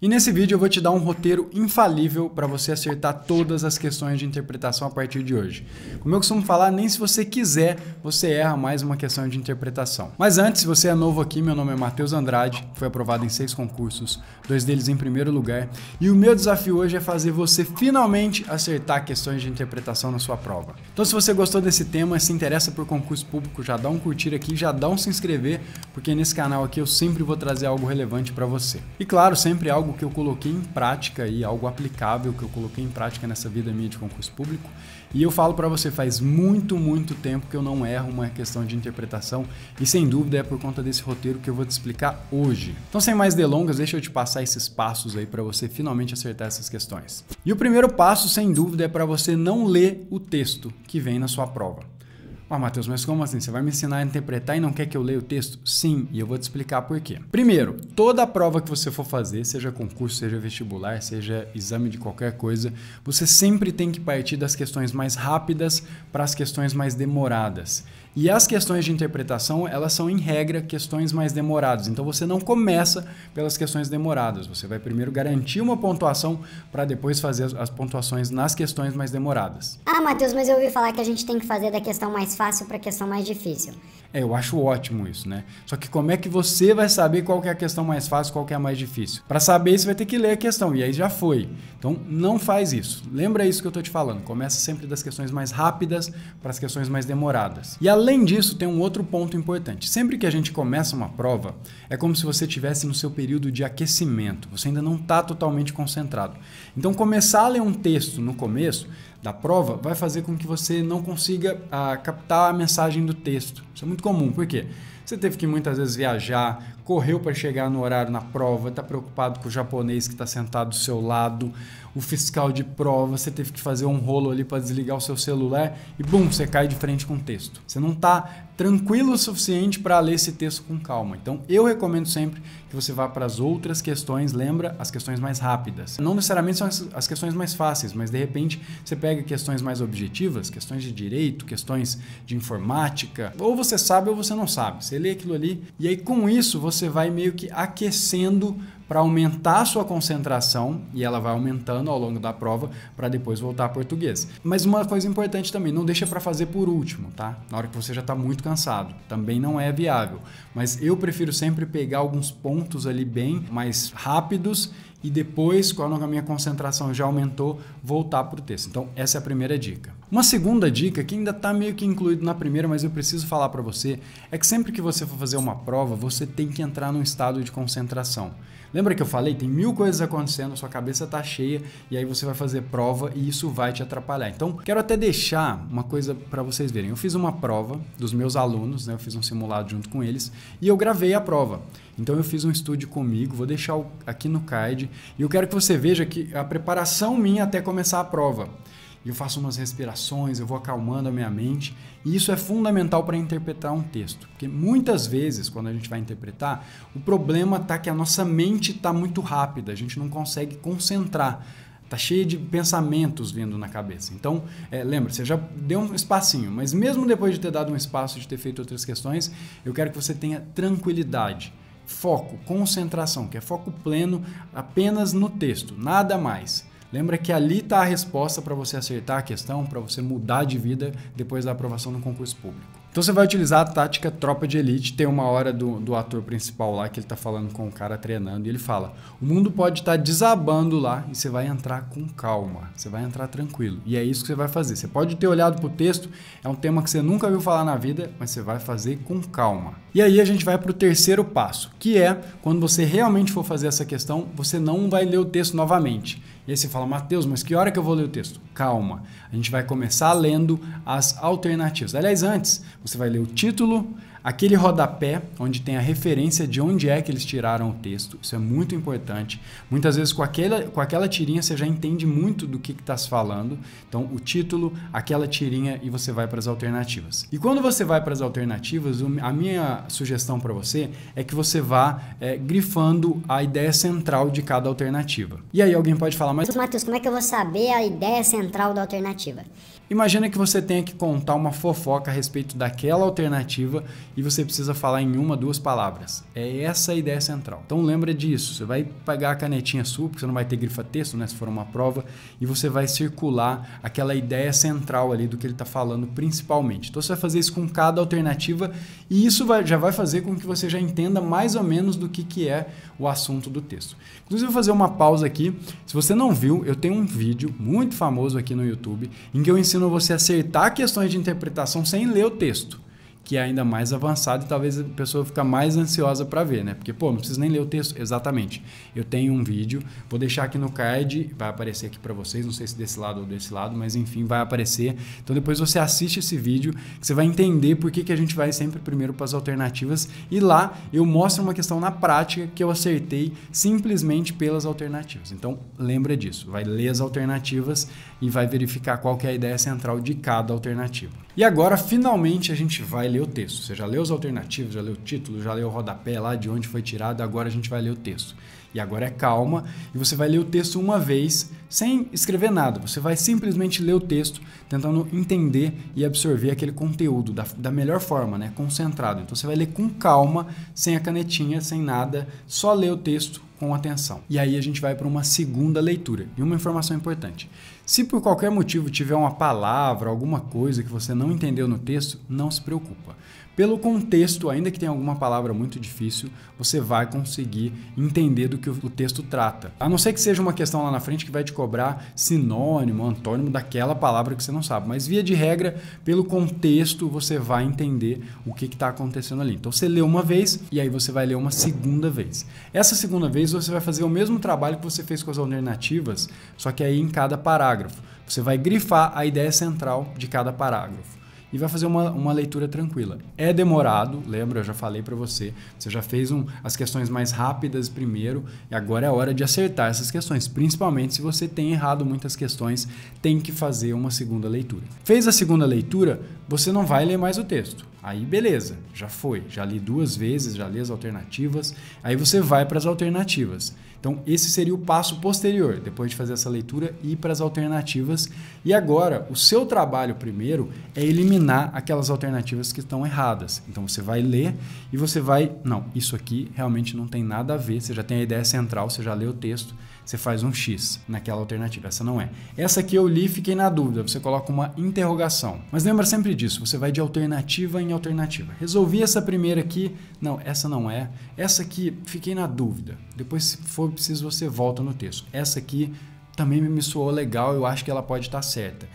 E nesse vídeo eu vou te dar um roteiro infalível para você acertar todas as questões de interpretação a partir de hoje. Como eu costumo falar, nem se você quiser, você erra mais uma questão de interpretação. Mas antes, se você é novo aqui, meu nome é Matheus Andrade, fui aprovado em seis concursos, dois deles em primeiro lugar, e o meu desafio hoje é fazer você finalmente acertar questões de interpretação na sua prova. Então se você gostou desse tema, se interessa por concurso público, já dá um curtir aqui, já dá um se inscrever, porque nesse canal aqui eu sempre vou trazer algo relevante para você. E claro, sempre algo algo que eu coloquei em prática e algo aplicável que eu coloquei em prática nessa vida minha de concurso público. E eu falo para você, faz muito, muito tempo que eu não erro uma questão de interpretação e sem dúvida é por conta desse roteiro que eu vou te explicar hoje. Então, sem mais delongas, deixa eu te passar esses passos aí para você finalmente acertar essas questões. E o primeiro passo, sem dúvida, é para você não ler o texto que vem na sua prova. Ó, ah, Matheus, mas como assim? Você vai me ensinar a interpretar e não quer que eu leia o texto? Sim, e eu vou te explicar por quê. Primeiro, toda prova que você for fazer, seja concurso, seja vestibular, seja exame de qualquer coisa, você sempre tem que partir das questões mais rápidas para as questões mais demoradas. E as questões de interpretação, elas são, em regra, questões mais demoradas. Então você não começa pelas questões demoradas. Você vai primeiro garantir uma pontuação para depois fazer as, pontuações nas questões mais demoradas. Ah, Matheus, mas eu ouvi falar que a gente tem que fazer da questão mais fácil para a questão mais difícil. É, eu acho ótimo isso, né? Só que como é que você vai saber qual é a questão mais fácil, qual é a mais difícil? Para saber, você vai ter que ler a questão, e aí já foi. Então, não faz isso. Lembra isso que eu estou te falando. Começa sempre das questões mais rápidas para as questões mais demoradas. E além disso, tem um outro ponto importante. Sempre que a gente começa uma prova, é como se você estivesse no seu período de aquecimento. Você ainda não está totalmente concentrado. Então, começar a ler um texto no começo da prova vai fazer com que você não consiga a ah, captar a mensagem do texto. Isso é muito comum, por quê? Você teve que muitas vezes viajar, correu para chegar no horário na prova, está preocupado com o japonês que está sentado do seu lado, o fiscal de prova, você teve que fazer um rolo ali para desligar o seu celular e bum, você cai de frente com o texto. Você não está tranquilo o suficiente para ler esse texto com calma. Então, eu recomendo sempre que você vá para as outras questões, lembra, as questões mais rápidas. Não necessariamente são as, as questões mais fáceis, mas de repente você pega questões mais objetivas, questões de direito, questões de informática, ou você sabe ou você não sabe. Você lê aquilo ali e aí com isso você você vai meio que aquecendo para aumentar a sua concentração e ela vai aumentando ao longo da prova para depois voltar a português. Mas uma coisa importante também, não deixa para fazer por último, tá? Na hora que você já está muito cansado, também não é viável. Mas eu prefiro sempre pegar alguns pontos ali bem mais rápidos e depois, quando a minha concentração já aumentou, voltar para o texto. Então essa é a primeira dica. Uma segunda dica que ainda está meio que incluído na primeira, mas eu preciso falar para você, é que sempre que você for fazer uma prova, você tem que entrar num estado de concentração. Lembra que eu falei? Tem mil coisas acontecendo, sua cabeça está cheia e aí você vai fazer prova e isso vai te atrapalhar. Então, quero até deixar uma coisa para vocês verem. Eu fiz uma prova dos meus alunos, né? eu fiz um simulado junto com eles e eu gravei a prova. Então, eu fiz um estúdio comigo, vou deixar aqui no card e eu quero que você veja que a preparação minha até começar a prova eu faço umas respirações, eu vou acalmando a minha mente, e isso é fundamental para interpretar um texto, porque muitas vezes, quando a gente vai interpretar, o problema está que a nossa mente está muito rápida, a gente não consegue concentrar, está cheia de pensamentos vindo na cabeça. Então, é, lembra, você já deu um espacinho, mas mesmo depois de ter dado um espaço, de ter feito outras questões, eu quero que você tenha tranquilidade foco, concentração, que é foco pleno apenas no texto, nada mais. Lembra que ali está a resposta para você acertar a questão, para você mudar de vida depois da aprovação no concurso público. Então você vai utilizar a tática tropa de elite. Tem uma hora do, do ator principal lá que ele está falando com o cara treinando e ele fala: o mundo pode estar tá desabando lá e você vai entrar com calma, você vai entrar tranquilo. E é isso que você vai fazer. Você pode ter olhado para o texto, é um tema que você nunca viu falar na vida, mas você vai fazer com calma. E aí a gente vai para o terceiro passo, que é quando você realmente for fazer essa questão, você não vai ler o texto novamente. E aí você fala, Mateus, mas que hora que eu vou ler o texto? Calma, a gente vai começar lendo as alternativas. Aliás, antes, você vai ler o título, Aquele rodapé onde tem a referência de onde é que eles tiraram o texto, isso é muito importante. Muitas vezes com aquela, com aquela tirinha você já entende muito do que está se falando. Então, o título, aquela tirinha e você vai para as alternativas. E quando você vai para as alternativas, a minha sugestão para você é que você vá é, grifando a ideia central de cada alternativa. E aí alguém pode falar, mas. Matheus, como é que eu vou saber a ideia central da alternativa? Imagina que você tenha que contar uma fofoca a respeito daquela alternativa e você precisa falar em uma, duas palavras. É essa a ideia central. Então lembra disso, você vai pegar a canetinha sua, porque você não vai ter grifa texto, né, se for uma prova, e você vai circular aquela ideia central ali do que ele está falando principalmente. Então você vai fazer isso com cada alternativa e isso vai, já vai fazer com que você já entenda mais ou menos do que, que é o assunto do texto. Inclusive, eu vou fazer uma pausa aqui. Se você não viu, eu tenho um vídeo muito famoso aqui no YouTube em que eu ensino ensinam você a acertar questões de interpretação sem ler o texto que é ainda mais avançado e talvez a pessoa fica mais ansiosa para ver, né? Porque, pô, não precisa nem ler o texto. Exatamente. Eu tenho um vídeo, vou deixar aqui no card, vai aparecer aqui para vocês, não sei se desse lado ou desse lado, mas enfim, vai aparecer. Então depois você assiste esse vídeo, você vai entender por que, que a gente vai sempre primeiro para as alternativas e lá eu mostro uma questão na prática que eu acertei simplesmente pelas alternativas. Então lembra disso, vai ler as alternativas e vai verificar qual é a ideia central de cada alternativa. E agora, finalmente, a gente vai o texto. Você já leu os alternativos, já leu o título, já leu o rodapé lá de onde foi tirado, agora a gente vai ler o texto. E agora é calma, e você vai ler o texto uma vez, sem escrever nada. Você vai simplesmente ler o texto, tentando entender e absorver aquele conteúdo da, da melhor forma, né? concentrado. Então você vai ler com calma, sem a canetinha, sem nada, só ler o texto com atenção. E aí a gente vai para uma segunda leitura. E uma informação importante: se por qualquer motivo tiver uma palavra, alguma coisa que você não entendeu no texto, não se preocupa. Pelo contexto, ainda que tenha alguma palavra muito difícil, você vai conseguir entender do que o texto trata. A não ser que seja uma questão lá na frente que vai te cobrar sinônimo, antônimo daquela palavra que você não sabe. Mas via de regra, pelo contexto, você vai entender o que está acontecendo ali. Então você lê uma vez e aí você vai ler uma segunda vez. Essa segunda vez vez você vai fazer o mesmo trabalho que você fez com as alternativas, só que aí em cada parágrafo. Você vai grifar a ideia central de cada parágrafo e vai fazer uma, uma leitura tranquila. É demorado, lembra? Eu já falei para você. Você já fez um, as questões mais rápidas primeiro e agora é hora de acertar essas questões. Principalmente se você tem errado muitas questões, tem que fazer uma segunda leitura. Fez a segunda leitura, você não vai ler mais o texto. Aí beleza, já foi, já li duas vezes, já li as alternativas, aí você vai para as alternativas. Então esse seria o passo posterior, depois de fazer essa leitura ir para as alternativas. E agora, o seu trabalho primeiro é eliminar aquelas alternativas que estão erradas. Então você vai ler e você vai, não, isso aqui realmente não tem nada a ver, você já tem a ideia central, você já leu o texto você faz um X naquela alternativa. Essa não é. Essa aqui eu li e fiquei na dúvida. Você coloca uma interrogação. Mas lembra sempre disso, você vai de alternativa em alternativa. Resolvi essa primeira aqui. Não, essa não é. Essa aqui fiquei na dúvida. Depois, se for preciso, você volta no texto. Essa aqui também me soou legal, eu acho que ela pode estar certa.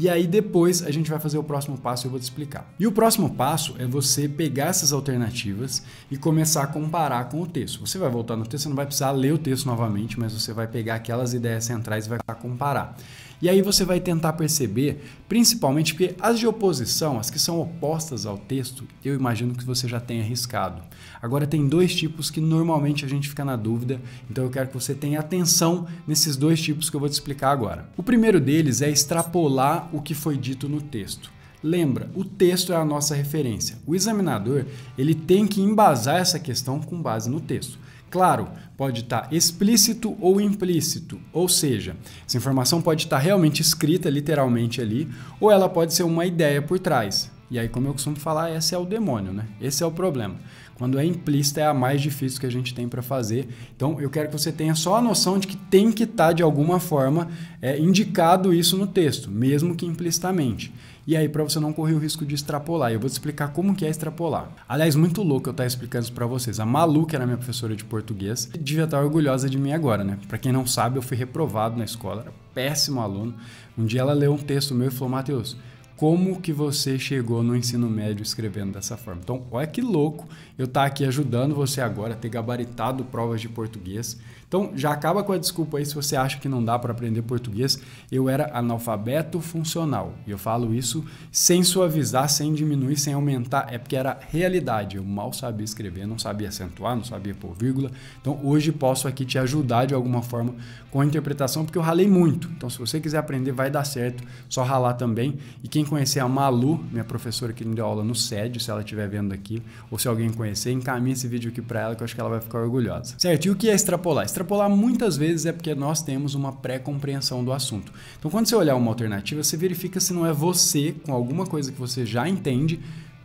E aí depois a gente vai fazer o próximo passo e eu vou te explicar. E o próximo passo é você pegar essas alternativas e começar a comparar com o texto. Você vai voltar no texto, você não vai precisar ler o texto novamente, mas você vai pegar aquelas ideias centrais e vai comparar. E aí você vai tentar perceber, principalmente porque as de oposição, as que são opostas ao texto, eu imagino que você já tenha riscado. Agora tem dois tipos que normalmente a gente fica na dúvida, então eu quero que você tenha atenção nesses dois tipos que eu vou te explicar agora. O primeiro deles é extrapolar o que foi dito no texto. Lembra, o texto é a nossa referência. O examinador, ele tem que embasar essa questão com base no texto. Claro, pode estar explícito ou implícito, ou seja, essa informação pode estar realmente escrita, literalmente ali, ou ela pode ser uma ideia por trás. E aí, como eu costumo falar, esse é o demônio, né? Esse é o problema. Quando é implícita, é a mais difícil que a gente tem para fazer. Então, eu quero que você tenha só a noção de que tem que estar, tá, de alguma forma, é, indicado isso no texto, mesmo que implicitamente. E aí, para você não correr o risco de extrapolar, eu vou te explicar como que é extrapolar. Aliás, muito louco eu estar tá explicando isso para vocês. A Malu, que era minha professora de português, devia estar tá orgulhosa de mim agora, né? Para quem não sabe, eu fui reprovado na escola, era péssimo aluno. Um dia ela leu um texto meu e falou: "Mateus, como que você chegou no ensino médio escrevendo dessa forma. Então, olha que louco eu estar tá aqui ajudando você agora, a ter gabaritado provas de português, então, já acaba com a desculpa aí se você acha que não dá para aprender português. Eu era analfabeto funcional. E eu falo isso sem suavizar, sem diminuir, sem aumentar. É porque era realidade. Eu mal sabia escrever, não sabia acentuar, não sabia pôr vírgula. Então, hoje posso aqui te ajudar de alguma forma com a interpretação, porque eu ralei muito. Então, se você quiser aprender, vai dar certo. Só ralar também. E quem conhecer a Malu, minha professora que me deu aula no SED, se ela estiver vendo aqui, ou se alguém conhecer, encaminha esse vídeo aqui para ela, que eu acho que ela vai ficar orgulhosa. Certo? E o que é extrapolar? Extrapolar muitas vezes é porque nós temos uma pré-compreensão do assunto. Então, quando você olhar uma alternativa, você verifica se não é você, com alguma coisa que você já entende,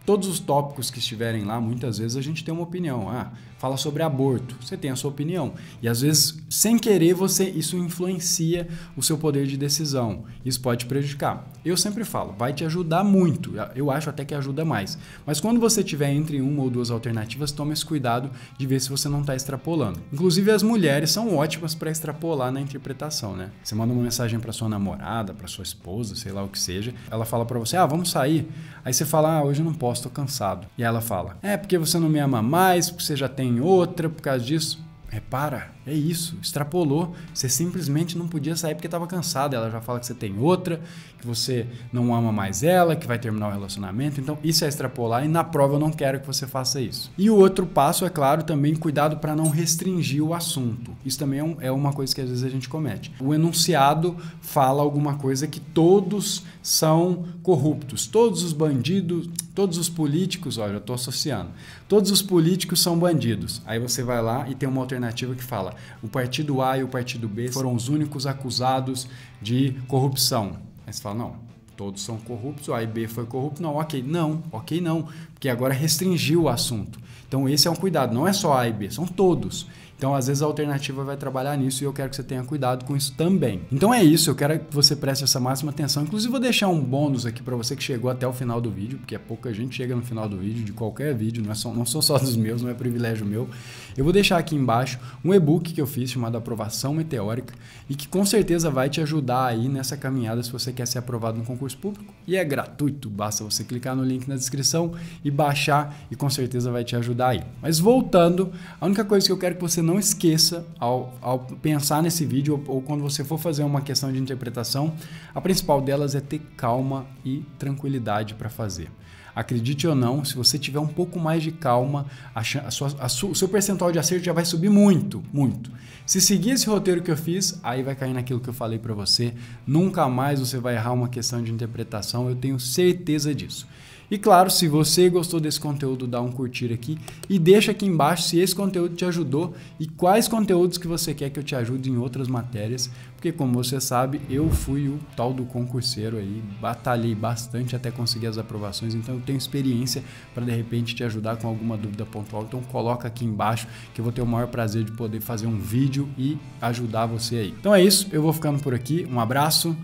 Todos os tópicos que estiverem lá, muitas vezes a gente tem uma opinião. Ah, fala sobre aborto, você tem a sua opinião. E às vezes, sem querer, você isso influencia o seu poder de decisão. Isso pode prejudicar. Eu sempre falo, vai te ajudar muito. Eu acho até que ajuda mais. Mas quando você tiver entre uma ou duas alternativas, tome esse cuidado de ver se você não está extrapolando. Inclusive, as mulheres são ótimas para extrapolar na interpretação, né? Você manda uma mensagem para sua namorada, para sua esposa, sei lá o que seja. Ela fala para você: "Ah, vamos sair". Aí você fala: "Ah, hoje eu não posso estou cansado. E ela fala: É porque você não me ama mais, porque você já tem outra, por causa disso. Repara, é, é isso, extrapolou. Você simplesmente não podia sair porque estava cansada. Ela já fala que você tem outra, que você não ama mais ela, que vai terminar o relacionamento. Então, isso é extrapolar e na prova eu não quero que você faça isso. E o outro passo, é claro, também cuidado para não restringir o assunto. Isso também é, um, é uma coisa que às vezes a gente comete. O enunciado fala alguma coisa que todos são corruptos, todos os bandidos, todos os políticos, olha, eu estou associando, todos os políticos são bandidos. Aí você vai lá e tem uma alternativa alternativa que fala o partido A e o partido B foram os únicos acusados de corrupção. Aí você fala, não, todos são corruptos, o A e B foi corrupto. Não, ok, não, ok, não, porque agora restringiu o assunto. Então esse é um cuidado, não é só A e B, são todos. Então, às vezes a alternativa vai trabalhar nisso e eu quero que você tenha cuidado com isso também. Então é isso, eu quero que você preste essa máxima atenção. Inclusive, vou deixar um bônus aqui para você que chegou até o final do vídeo, porque é pouca gente chega no final do vídeo, de qualquer vídeo, não, é só, não sou só dos meus, não é privilégio meu. Eu vou deixar aqui embaixo um e-book que eu fiz chamado Aprovação Meteórica e que com certeza vai te ajudar aí nessa caminhada se você quer ser aprovado no concurso público. E é gratuito, basta você clicar no link na descrição e baixar e com certeza vai te ajudar aí. Mas voltando, a única coisa que eu quero que você não esqueça, ao, ao pensar nesse vídeo ou, ou quando você for fazer uma questão de interpretação, a principal delas é ter calma e tranquilidade para fazer. Acredite ou não, se você tiver um pouco mais de calma, a sua, a o seu percentual de acerto já vai subir muito, muito. Se seguir esse roteiro que eu fiz, aí vai cair naquilo que eu falei para você. Nunca mais você vai errar uma questão de interpretação, eu tenho certeza disso. E claro, se você gostou desse conteúdo, dá um curtir aqui e deixa aqui embaixo se esse conteúdo te ajudou e quais conteúdos que você quer que eu te ajude em outras matérias, porque como você sabe, eu fui o tal do concurseiro aí, batalhei bastante até conseguir as aprovações, então eu tenho experiência para de repente te ajudar com alguma dúvida pontual. Então coloca aqui embaixo que eu vou ter o maior prazer de poder fazer um vídeo e ajudar você aí. Então é isso, eu vou ficando por aqui. Um abraço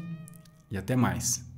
e até mais.